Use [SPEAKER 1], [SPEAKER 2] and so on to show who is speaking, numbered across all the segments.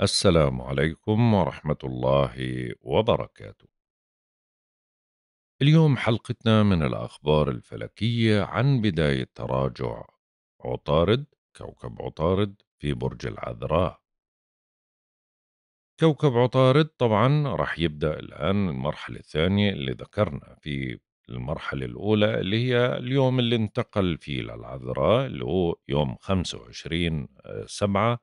[SPEAKER 1] السلام عليكم ورحمة الله وبركاته. اليوم حلقتنا من الأخبار الفلكية عن بداية تراجع عطارد كوكب عطارد في برج العذراء. كوكب عطارد طبعا رح يبدأ الآن المرحلة الثانية اللي ذكرنا في المرحلة الأولى اللي هي اليوم اللي انتقل فيه للعذراء اللي هو يوم 25 آه، سبعة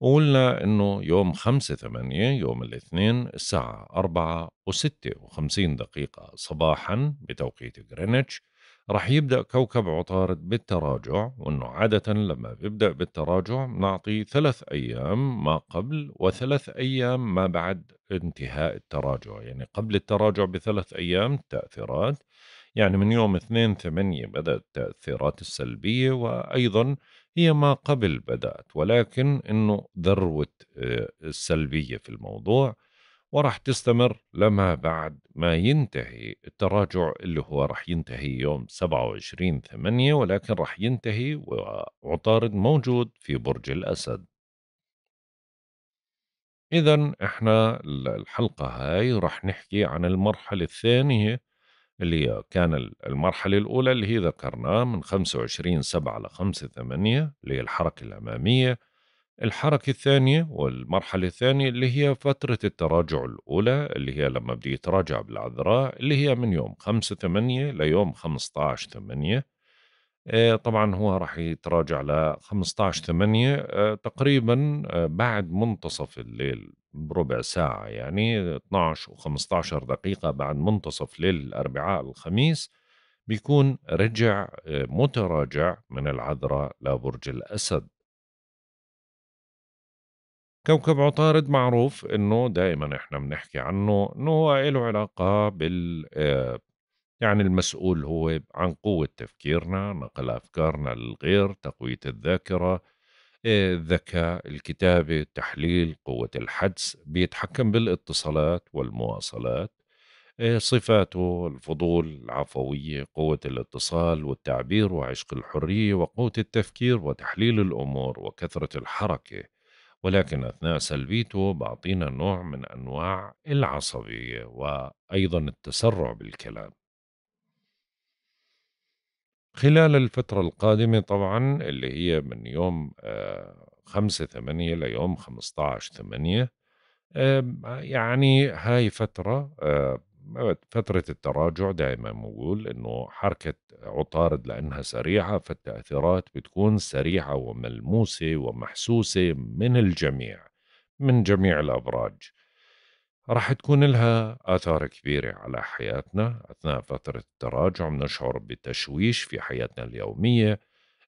[SPEAKER 1] وقلنا انه يوم 5 8 يوم الاثنين الساعة 4 و56 دقيقة صباحا بتوقيت غرينتش رح يبدأ كوكب عطارد بالتراجع وانه عادة لما بيبدأ بالتراجع بنعطي ثلاث ايام ما قبل وثلاث ايام ما بعد انتهاء التراجع يعني قبل التراجع بثلاث ايام تأثيرات يعني من يوم 2 8 بدأت التأثيرات السلبية وأيضا هي ما قبل بدأت ولكن أنه ذروة آه، السلبية في الموضوع وراح تستمر لما بعد ما ينتهي التراجع اللي هو راح ينتهي يوم 27 8 ولكن راح ينتهي وعطارد موجود في برج الأسد إذا إحنا الحلقة هاي راح نحكي عن المرحلة الثانية اللي كان المرحلة الأولى اللي هي ذكرناه من 25 7 ل 5 8 اللي هي الحركة الأمامية الحركة الثانية والمرحلة الثانية اللي هي فترة التراجع الأولى اللي هي لما بدي يتراجع بالعذراء اللي هي من يوم 5 8 ليوم 15 8 طبعا هو راح يتراجع ل 15 8 آه، تقريبا آه، بعد منتصف الليل بربع ساعة يعني 12 و15 دقيقة بعد منتصف ليل الأربعاء الخميس بيكون رجع آه، متراجع من العذراء لبرج الأسد كوكب عطارد معروف انه دائما احنا بنحكي عنه انه هو له علاقه بال آه، يعني المسؤول هو عن قوه تفكيرنا نقل افكارنا للغير تقويه الذاكره الذكاء الكتابة التحليل قوة الحدس بيتحكم بالاتصالات والمواصلات آه، صفاته الفضول العفوية قوة الاتصال والتعبير وعشق الحرية وقوة التفكير وتحليل الأمور وكثرة الحركة ولكن أثناء سلبيته بعطينا نوع من أنواع العصبية وأيضا التسرع بالكلام خلال الفترة القادمة طبعًا اللي هي من يوم آه، خمسة 5 5/8 ليوم 15/8 ثمانية يعني هاي فترة آه، فترة التراجع دايمًا باقول إنه حركة عطارد لإنها سريعة، فالتأثيرات بتكون سريعة وملموسة ومحسوسة من الجميع، من جميع الأبراج. راح تكون لها آثار كبيرة على حياتنا أثناء فترة التراجع بنشعر بتشويش في حياتنا اليومية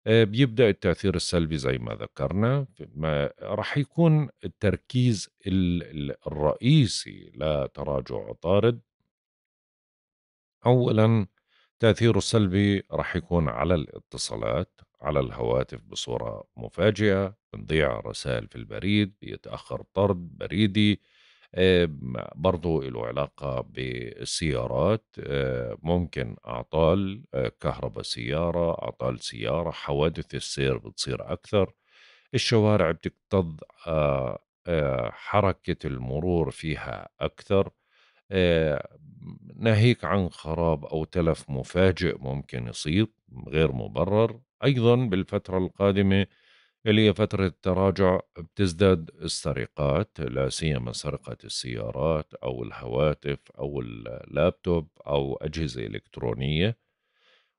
[SPEAKER 1] آه، بيبدأ التأثير السلبي زي ما ذكرنا ما راح يكون التركيز الرئيسي لتراجع طارد أولا تأثيره السلبي راح يكون على الاتصالات على الهواتف بصورة مفاجئة بنضيع رسائل في البريد بيتأخر طرد بريدي آه، برضو له علاقة بالسيارات آه، ممكن أعطال آه، كهرباء سيارة أعطال سيارة حوادث السير بتصير أكثر الشوارع بتكتظ حركة المرور فيها أكثر ناهيك عن خراب أو تلف مفاجئ ممكن يصير غير مبرر أيضا بالفترة القادمة اللي هي فترة تراجع بتزداد السرقات لا سيما سرقة السيارات أو الهواتف أو اللابتوب أو أجهزة إلكترونية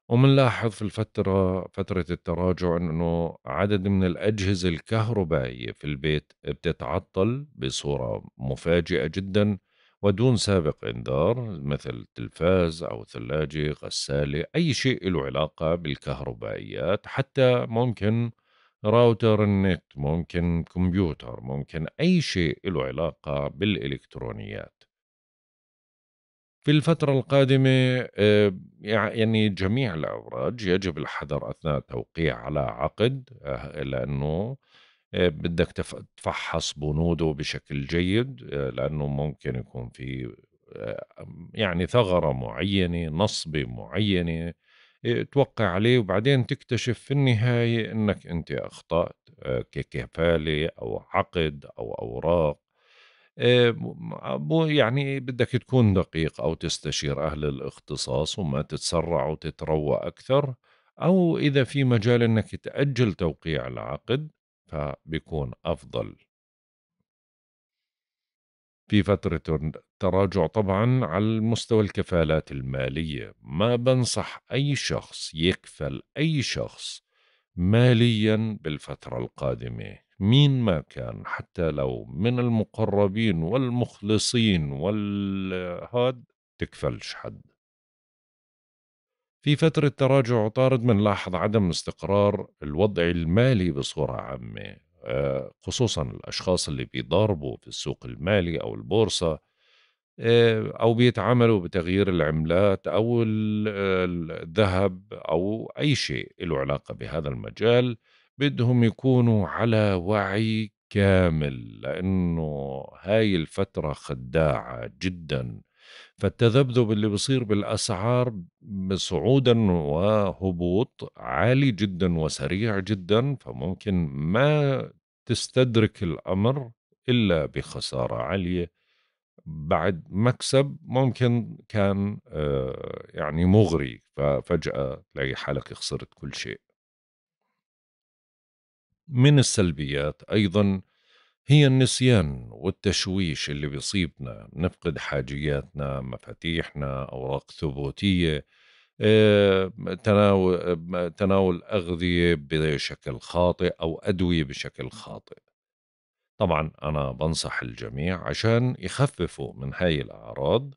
[SPEAKER 1] ومنلاحظ في الفترة فترة التراجع أنه عدد من الأجهزة الكهربائية في البيت بتتعطل بصورة مفاجئة جدا ودون سابق إنذار مثل تلفاز أو ثلاجة غسالة أي شيء له علاقة بالكهربائيات حتى ممكن راوتر النت ممكن كمبيوتر ممكن أي شيء له علاقة بالإلكترونيات في الفترة القادمة آه، يعني جميع الأبراج يجب الحذر أثناء التوقيع على عقد آه، لأنه آه، بدك تفحص بنوده بشكل جيد لأنه ممكن يكون في يعني ثغرة معينة نصبة معينة إيه، توقع عليه وبعدين تكتشف في النهاية أنك أنت أخطأت آه، ككفالة أو عقد أو أوراق آه، يعني بدك تكون دقيق أو تستشير أهل الاختصاص وما تتسرع وتتروى أكثر أو إذا في مجال أنك تأجل توقيع العقد فبيكون أفضل في فترة تراجع طبعا على مستوى الكفالات المالية ما بنصح أي شخص يكفل أي شخص ماليا بالفترة القادمة مين ما كان حتى لو من المقربين والمخلصين والهاد تكفلش حد في فترة تراجع طارد بنلاحظ عدم استقرار الوضع المالي بصورة عامة آه، خصوصا الأشخاص اللي بيضاربوا في السوق المالي أو البورصة آه، أو بيتعاملوا بتغيير العملات أو آه، الذهب أو أي شيء له علاقة بهذا المجال بدهم يكونوا على وعي كامل لأنه هاي الفترة خداعة جداً فالتذبذب اللي بصير بالاسعار صعودا وهبوط عالي جدا وسريع جدا فممكن ما تستدرك الامر الا بخساره عاليه بعد مكسب ممكن كان آه، يعني مغري ففجاه تلاقي حالك خسرت كل شيء من السلبيات ايضا هي النسيان والتشويش اللي بيصيبنا نفقد حاجياتنا مفاتيحنا أوراق ثبوتية آه، تناول آه، تناول أغذية بشكل خاطئ أو أدوية بشكل خاطئ طبعا أنا بنصح الجميع عشان يخففوا من هاي الأعراض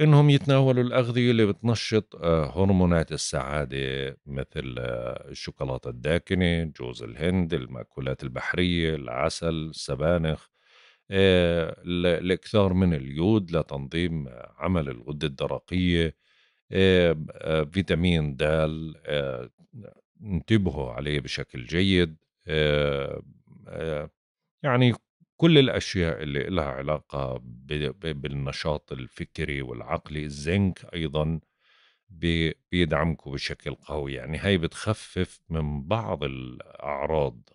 [SPEAKER 1] انهم يتناولوا الاغذيه اللي بتنشط آه، هرمونات السعاده مثل آه، الشوكولاته الداكنه، جوز الهند، المأكولات البحريه، العسل، السبانخ، الاكثار آه، من اليود لتنظيم عمل الغده الدرقيه، فيتامين د انتبهوا عليه بشكل جيد يعني كل الأشياء اللي لها علاقة بالنشاط الفكري والعقلي الزنك أيضا بيدعمكم بشكل قوي يعني هاي بتخفف من بعض الأعراض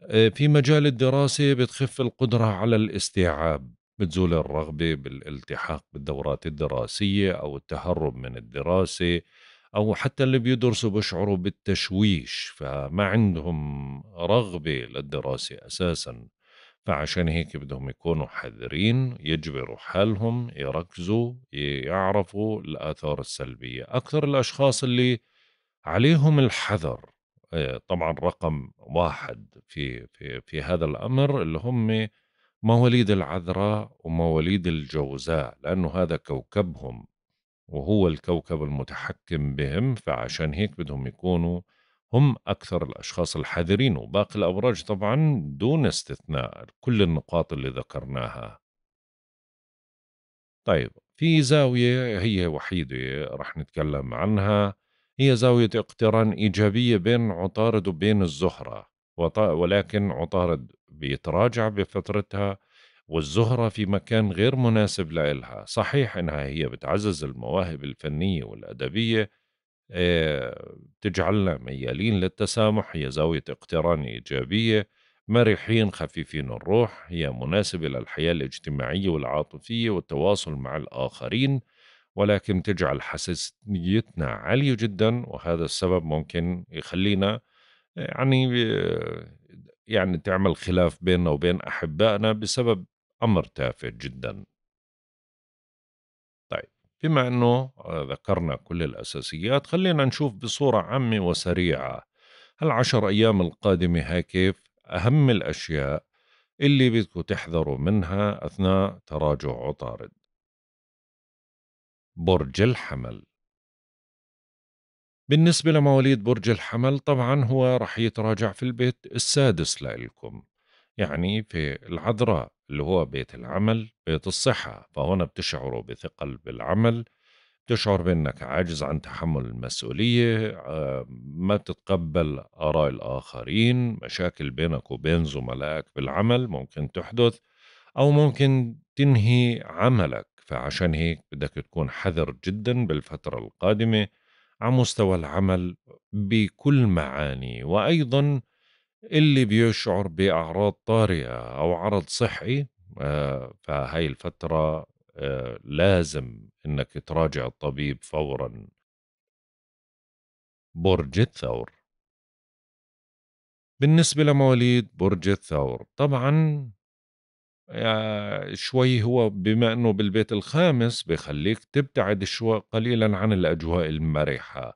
[SPEAKER 1] آه، في مجال الدراسة بتخف القدرة على الاستيعاب بتزول الرغبة بالالتحاق بالدورات الدراسية أو التهرب من الدراسة أو حتى اللي بيدرسوا بيشعروا بالتشويش فما عندهم رغبة للدراسة أساساً فعشان هيك بدهم يكونوا حذرين يجبروا حالهم يركزوا يعرفوا الآثار السلبية أكثر الأشخاص اللي عليهم الحذر آه، طبعا رقم واحد في, في, في هذا الأمر اللي هم مواليد العذراء ومواليد الجوزاء لأنه هذا كوكبهم وهو الكوكب المتحكم بهم فعشان هيك بدهم يكونوا هم أكثر الأشخاص الحذرين وباقي الأبراج طبعا دون استثناء كل النقاط اللي ذكرناها طيب في زاوية هي وحيدة رح نتكلم عنها هي زاوية اقتران إيجابية بين عطارد وبين الزهرة ولكن عطارد بيتراجع بفترتها والزهرة في مكان غير مناسب لإلها صحيح إنها هي بتعزز المواهب الفنية والأدبية آه، تجعلنا ميالين للتسامح هي زاوية اقتران إيجابية مرحين خفيفين الروح هي مناسبة للحياة الاجتماعية والعاطفية والتواصل مع الآخرين ولكن تجعل حساسيتنا عالية جدا وهذا السبب ممكن يخلينا آه، يعني آه، يعني تعمل خلاف بيننا وبين أحبائنا بسبب أمر تافه جدا طيب بما أنه آه، ذكرنا كل الأساسيات خلينا نشوف بصورة عامة وسريعة العشر أيام القادمة هاي كيف أهم الأشياء اللي بدكم تحذروا منها أثناء تراجع عطارد برج الحمل بالنسبة لمواليد برج الحمل طبعا هو رح يتراجع في البيت السادس لإلكم يعني في العذراء اللي هو بيت العمل بيت الصحة فهنا بتشعروا بثقل بالعمل تشعر بأنك عاجز عن تحمل المسؤولية آه، ما تتقبل آراء الآخرين مشاكل بينك وبين زملائك بالعمل ممكن تحدث أو ممكن تنهي عملك فعشان هيك بدك تكون حذر جدا بالفترة القادمة على مستوى العمل بكل معاني وأيضا اللي بيشعر بأعراض طارئة أو عرض صحي آه، فهاي الفترة آه، لازم إنك تراجع الطبيب فورا برج الثور بالنسبة لمواليد برج الثور طبعا آه، شوي هو بما أنه بالبيت الخامس بخليك تبتعد شوي قليلا عن الأجواء المرحة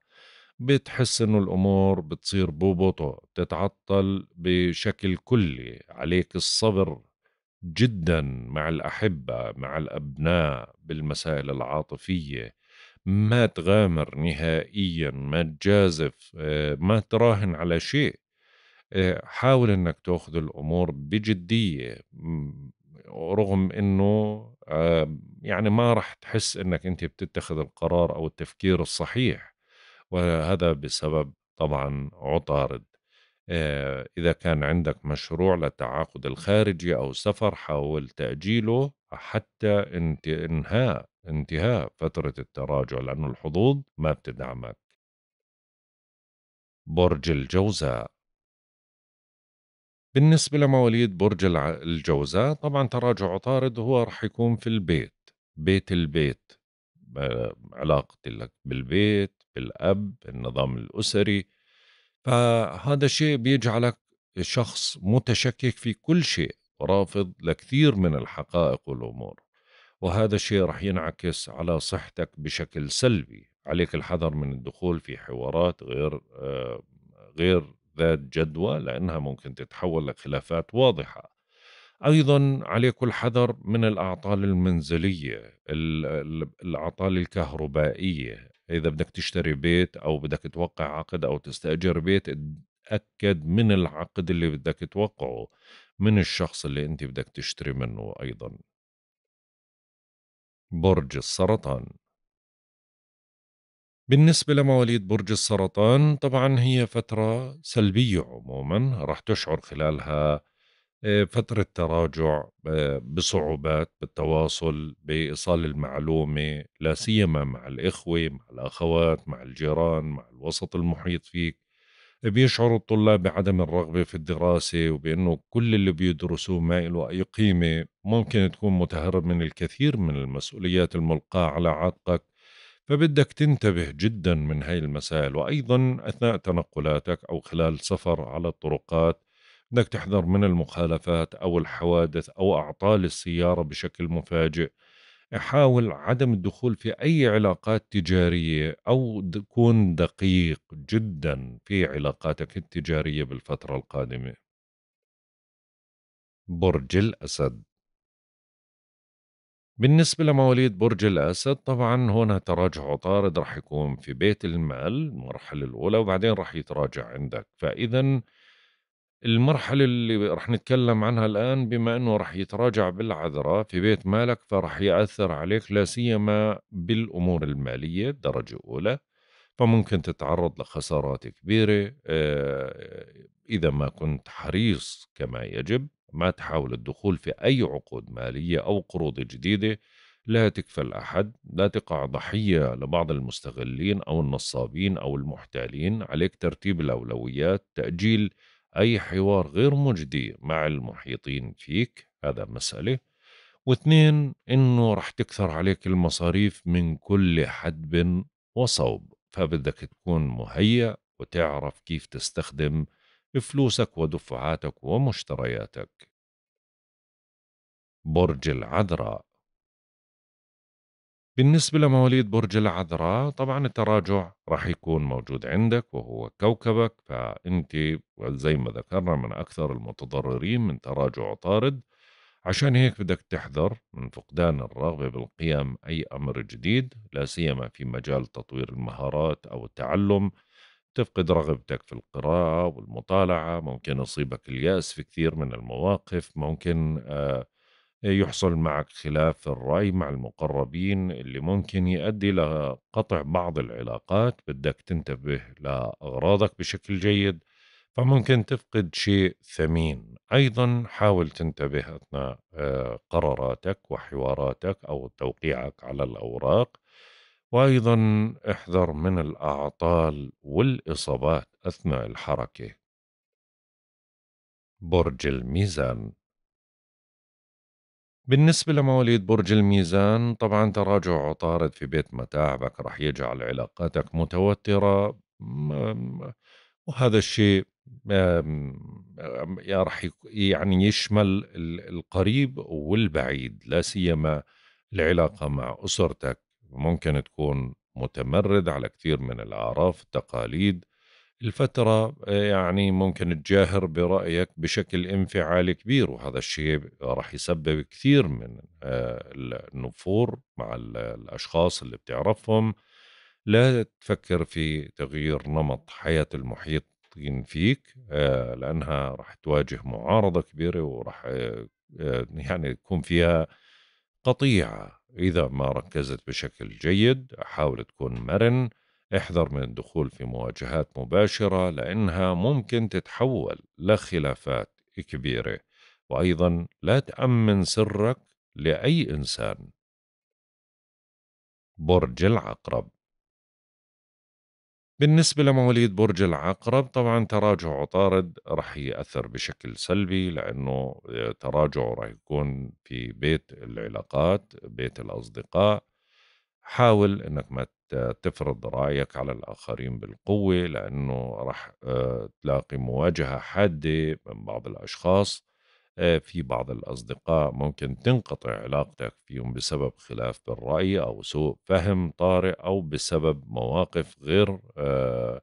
[SPEAKER 1] بتحس انه الامور بتصير ببطء بتتعطل بشكل كلي عليك الصبر جدا مع الاحبه مع الابناء بالمسائل العاطفيه ما تغامر نهائيا ما تجازف آه، ما تراهن على شيء آه، حاول انك تاخذ الامور بجديه رغم انه يعني ما رح تحس انك انت بتتخذ القرار او التفكير الصحيح وهذا بسبب طبعا عطارد آه، إذا كان عندك مشروع للتعاقد الخارجي أو سفر حاول تأجيله حتى انتهاء انتهاء فترة التراجع لأن الحظوظ ما بتدعمك برج الجوزاء بالنسبة لمواليد برج الجوزاء طبعا تراجع عطارد هو رح يكون في البيت بيت البيت آه، علاقتك بالبيت الاب النظام الاسري فهذا شيء بيجعلك شخص متشكك في كل شيء ورافض لكثير من الحقائق والامور وهذا الشيء رح ينعكس على صحتك بشكل سلبي عليك الحذر من الدخول في حوارات غير غير ذات جدوى لأنها ممكن تتحول لخلافات واضحة أيضا عليك الحذر من الأعطال المنزلية الأعطال الكهربائية اذا بدك تشتري بيت او بدك توقع عقد او تستاجر بيت تاكد من العقد اللي بدك توقعه من الشخص اللي انت بدك تشتري منه ايضا برج السرطان بالنسبة لمواليد برج السرطان طبعا هي فترة سلبية عموما رح تشعر خلالها آه، فترة تراجع آه، بصعوبات بالتواصل بإيصال المعلومة لا سيما مع الإخوة مع الأخوات مع الجيران مع الوسط المحيط فيك بيشعر الطلاب بعدم الرغبة في الدراسة وبأنه كل اللي بيدرسوه ما له أي قيمة ممكن تكون متهرب من الكثير من المسؤوليات الملقاة على عاتقك فبدك تنتبه جدا من هاي المسائل وأيضا أثناء تنقلاتك أو خلال سفر على الطرقات بدك تحذر من المخالفات أو الحوادث أو أعطال السيارة بشكل مفاجئ حاول عدم الدخول في أي علاقات تجارية أو تكون دقيق جدا في علاقاتك التجارية بالفترة القادمة برج الأسد بالنسبة لمواليد برج الأسد طبعا هنا تراجع عطارد راح يكون في بيت المال المرحلة الأولى وبعدين راح يتراجع عندك فإذا المرحلة اللي رح نتكلم عنها الآن بما أنه رح يتراجع بالعذراء في بيت مالك فرح يأثر عليك لا سيما بالأمور المالية درجة أولى فممكن تتعرض لخسارات كبيرة آه، إذا ما كنت حريص كما يجب ما تحاول الدخول في أي عقود مالية أو قروض جديدة لا تكفل أحد لا تقع ضحية لبعض المستغلين أو النصابين أو المحتالين عليك ترتيب الأولويات تأجيل أي حوار غير مجدي مع المحيطين فيك هذا مسألة واثنين إنه رح تكثر عليك المصاريف من كل حدب وصوب فبدك تكون مهيأ وتعرف كيف تستخدم فلوسك ودفعاتك ومشترياتك برج العذراء بالنسبة لمواليد برج العذراء طبعا التراجع راح يكون موجود عندك وهو كوكبك فأنت زي ما ذكرنا من أكثر المتضررين من تراجع طارد عشان هيك بدك تحذر من فقدان الرغبة بالقيام أي أمر جديد لا سيما في مجال تطوير المهارات أو التعلم تفقد رغبتك في القراءة والمطالعة ممكن يصيبك اليأس في كثير من المواقف ممكن آه يحصل معك خلاف الرأي مع المقربين اللي ممكن يؤدي لقطع بعض العلاقات بدك تنتبه لأغراضك بشكل جيد فممكن تفقد شيء ثمين أيضا حاول تنتبه أثناء آه، قراراتك وحواراتك أو توقيعك على الأوراق وأيضا احذر من الأعطال والإصابات أثناء الحركة برج الميزان بالنسبة لمواليد برج الميزان طبعا تراجع عطارد في بيت متاعبك راح يجعل علاقاتك متوترة وهذا الشيء يا رح يعني يشمل القريب والبعيد لا سيما العلاقة مع أسرتك ممكن تكون متمرد على كثير من الأعراف التقاليد الفترة آه، يعني ممكن تجاهر برأيك بشكل انفعالي كبير وهذا الشيء راح يسبب كثير من آه، النفور مع الأشخاص اللي بتعرفهم لا تفكر في تغيير نمط حياة المحيطين فيك آه، لأنها راح تواجه معارضة كبيرة وراح يعني تكون فيها قطيعة إذا ما ركزت بشكل جيد حاول تكون مرن احذر من الدخول في مواجهات مباشرة لأنها ممكن تتحول لخلافات كبيرة وأيضا لا تأمن سرك لأي إنسان برج العقرب بالنسبة لمواليد برج العقرب طبعا تراجع عطارد رح يأثر بشكل سلبي لأنه تراجعه رح يكون في بيت العلاقات بيت الأصدقاء حاول أنك ما تفرض رأيك على الآخرين بالقوة لأنه راح آه، تلاقي مواجهة حادة من بعض الأشخاص آه، في بعض الأصدقاء ممكن تنقطع علاقتك فيهم بسبب خلاف بالرأي أو سوء فهم طارئ أو بسبب مواقف غير آه،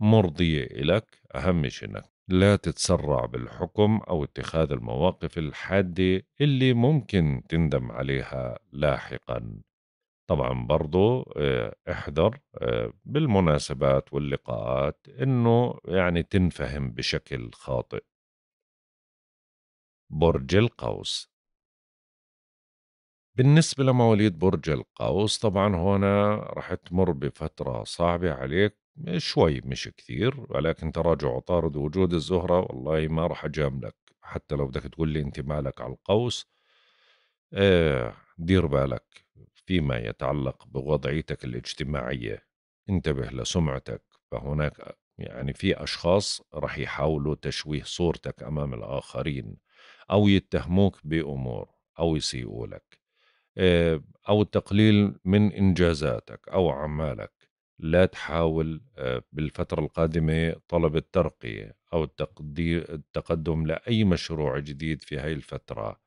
[SPEAKER 1] مرضية لك أهم شيء أنك لا تتسرع بالحكم أو اتخاذ المواقف الحادة اللي ممكن تندم عليها لاحقاً طبعا برضو آه، احذر آه، بالمناسبات واللقاءات انه يعني تنفهم بشكل خاطئ برج القوس بالنسبة لمواليد برج القوس طبعا هنا رح تمر بفترة صعبة عليك شوي مش كثير ولكن تراجع وطارد وجود الزهرة والله ما رح أجاملك حتى لو بدك تقول لي أنت مالك على القوس آه دير بالك فيما يتعلق بوضعيتك الاجتماعية انتبه لسمعتك فهناك يعني في أشخاص رح يحاولوا تشويه صورتك أمام الآخرين أو يتهموك بأمور أو يسيئوا لك آه، أو التقليل من إنجازاتك أو أعمالك لا تحاول آه، بالفترة القادمة طلب الترقية أو التقدم لأي مشروع جديد في هاي الفترة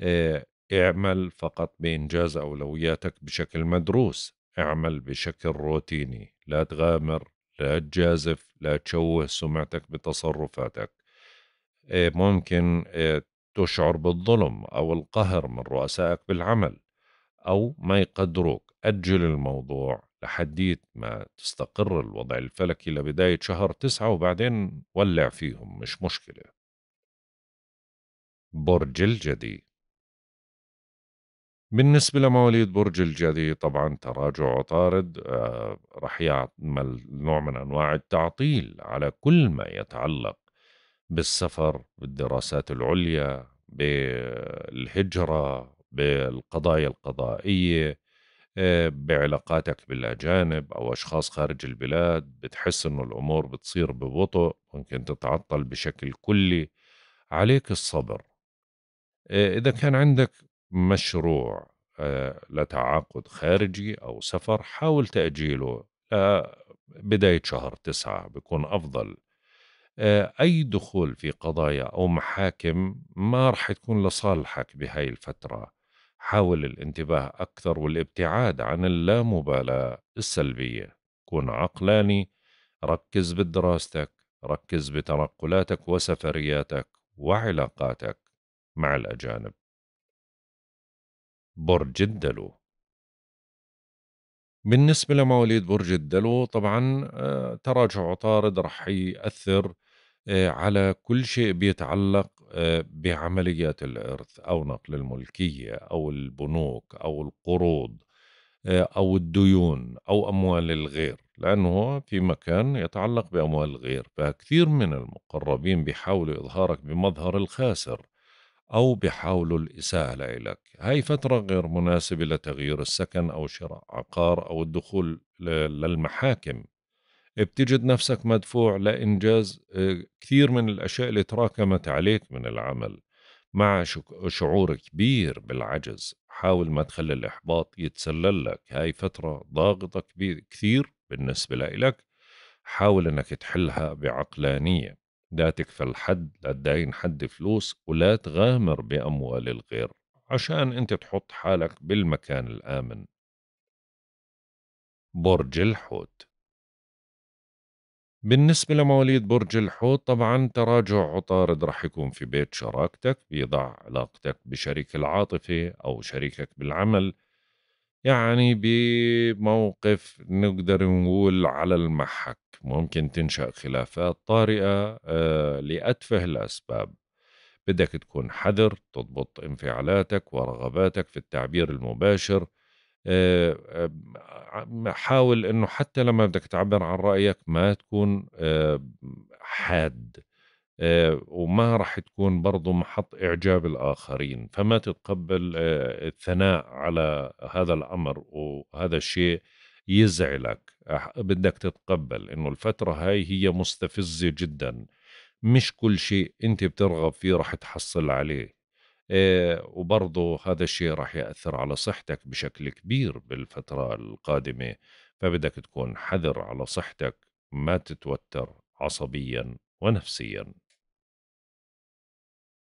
[SPEAKER 1] آه، اعمل فقط بإنجاز أولوياتك بشكل مدروس اعمل بشكل روتيني لا تغامر لا تجازف لا تشوه سمعتك بتصرفاتك آه، ممكن آه، تشعر بالظلم أو القهر من رؤسائك بالعمل أو ما يقدروك أجل الموضوع لحديت ما تستقر الوضع الفلكي لبداية شهر تسعة وبعدين ولع فيهم مش مشكلة برج الجدي بالنسبة لمواليد برج الجدي طبعا تراجع عطارد آه، رح يعمل نوع من أنواع التعطيل على كل ما يتعلق بالسفر بالدراسات العليا بالهجرة بالقضايا القضائية آه، بعلاقاتك بالأجانب أو أشخاص خارج البلاد بتحس أنه الأمور بتصير ببطء ممكن تتعطل بشكل كلي عليك الصبر آه، إذا كان عندك مشروع آه، لتعاقد خارجي أو سفر حاول تأجيله بداية شهر تسعة بيكون أفضل آه، أي دخول في قضايا أو محاكم ما رح تكون لصالحك بهاي الفترة حاول الانتباه أكثر والابتعاد عن اللامبالاة السلبية كن عقلاني ركز بدراستك ركز بتنقلاتك وسفرياتك وعلاقاتك مع الأجانب برج الدلو بالنسبة لمواليد برج الدلو طبعا آه، تراجع عطارد رح يأثر آه، على كل شيء بيتعلق آه، بعمليات الإرث أو نقل الملكية أو البنوك أو القروض أو الديون أو أموال الغير لأنه في مكان يتعلق بأموال الغير فكثير من المقربين بيحاولوا إظهارك بمظهر الخاسر أو بحاولوا الإساءة لإلك هاي فترة غير مناسبة لتغيير السكن أو شراء عقار أو الدخول للمحاكم بتجد نفسك مدفوع لإنجاز آه، كثير من الأشياء اللي تراكمت عليك من العمل مع شعور كبير بالعجز حاول ما تخلي الإحباط يتسلل لك هاي فترة ضاغطة كبير كثير بالنسبة لك حاول أنك تحلها بعقلانية لا تكفل حد لا تداين حد فلوس ولا تغامر بأموال الغير عشان أنت تحط حالك بالمكان الآمن برج الحوت بالنسبة لمواليد برج الحوت طبعا تراجع عطارد رح يكون في بيت شراكتك بيضع علاقتك بشريك العاطفة أو شريكك بالعمل يعني بموقف نقدر نقول على المحك ممكن تنشأ خلافات طارئة آه، لأتفه الأسباب بدك تكون حذر تضبط انفعالاتك ورغباتك في التعبير المباشر آه، آه، حاول انه حتى لما بدك تعبر عن رايك ما تكون حاد آه، وما راح تكون برضو محط إعجاب الآخرين فما تتقبل آه، الثناء على هذا الأمر وهذا الشيء يزعلك بدك تتقبل إنه الفترة هاي هي مستفزة جدا مش كل شيء أنت بترغب فيه راح تحصل عليه آه، وبرضه هذا الشيء راح يأثر على صحتك بشكل كبير بالفترة القادمة فبدك تكون حذر على صحتك ما تتوتر عصبيا ونفسيا